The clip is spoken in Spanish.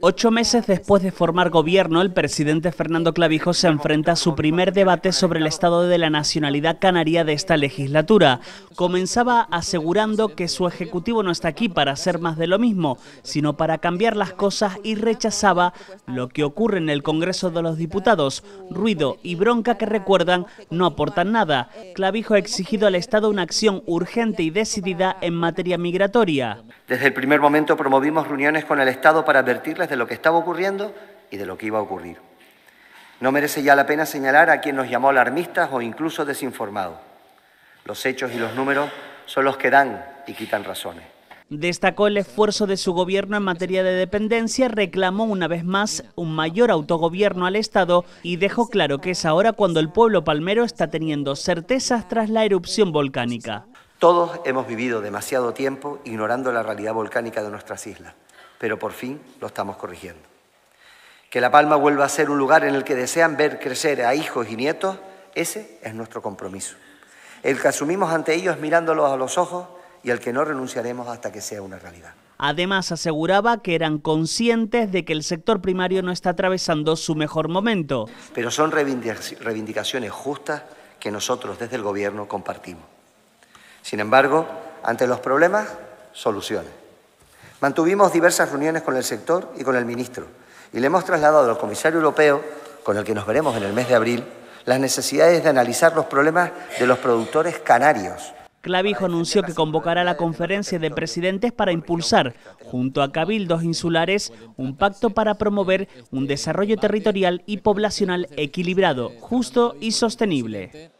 Ocho meses después de formar gobierno, el presidente Fernando Clavijo se enfrenta a su primer debate sobre el estado de la nacionalidad canaria de esta legislatura. Comenzaba asegurando que su ejecutivo no está aquí para hacer más de lo mismo, sino para cambiar las cosas y rechazaba lo que ocurre en el Congreso de los Diputados. Ruido y bronca que recuerdan no aportan nada. Clavijo ha exigido al Estado una acción urgente y decidida en materia migratoria. Desde el primer momento promovimos reuniones con el Estado para advertirles de lo que estaba ocurriendo y de lo que iba a ocurrir. No merece ya la pena señalar a quien nos llamó alarmistas o incluso desinformados. Los hechos y los números son los que dan y quitan razones. Destacó el esfuerzo de su gobierno en materia de dependencia, reclamó una vez más un mayor autogobierno al Estado y dejó claro que es ahora cuando el pueblo palmero está teniendo certezas tras la erupción volcánica. Todos hemos vivido demasiado tiempo ignorando la realidad volcánica de nuestras islas pero por fin lo estamos corrigiendo. Que La Palma vuelva a ser un lugar en el que desean ver crecer a hijos y nietos, ese es nuestro compromiso. El que asumimos ante ellos mirándolos a los ojos y el que no renunciaremos hasta que sea una realidad. Además, aseguraba que eran conscientes de que el sector primario no está atravesando su mejor momento. Pero son reivindicaciones justas que nosotros desde el Gobierno compartimos. Sin embargo, ante los problemas, soluciones. Mantuvimos diversas reuniones con el sector y con el ministro y le hemos trasladado al comisario europeo, con el que nos veremos en el mes de abril, las necesidades de analizar los problemas de los productores canarios. Clavijo anunció que convocará la conferencia de presidentes para impulsar, junto a cabildos insulares, un pacto para promover un desarrollo territorial y poblacional equilibrado, justo y sostenible.